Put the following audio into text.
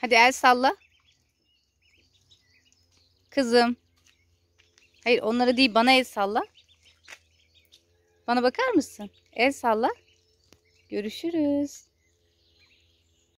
Hadi el salla. Kızım. Hayır onlara değil bana el salla. Bana bakar mısın? El salla. Görüşürüz.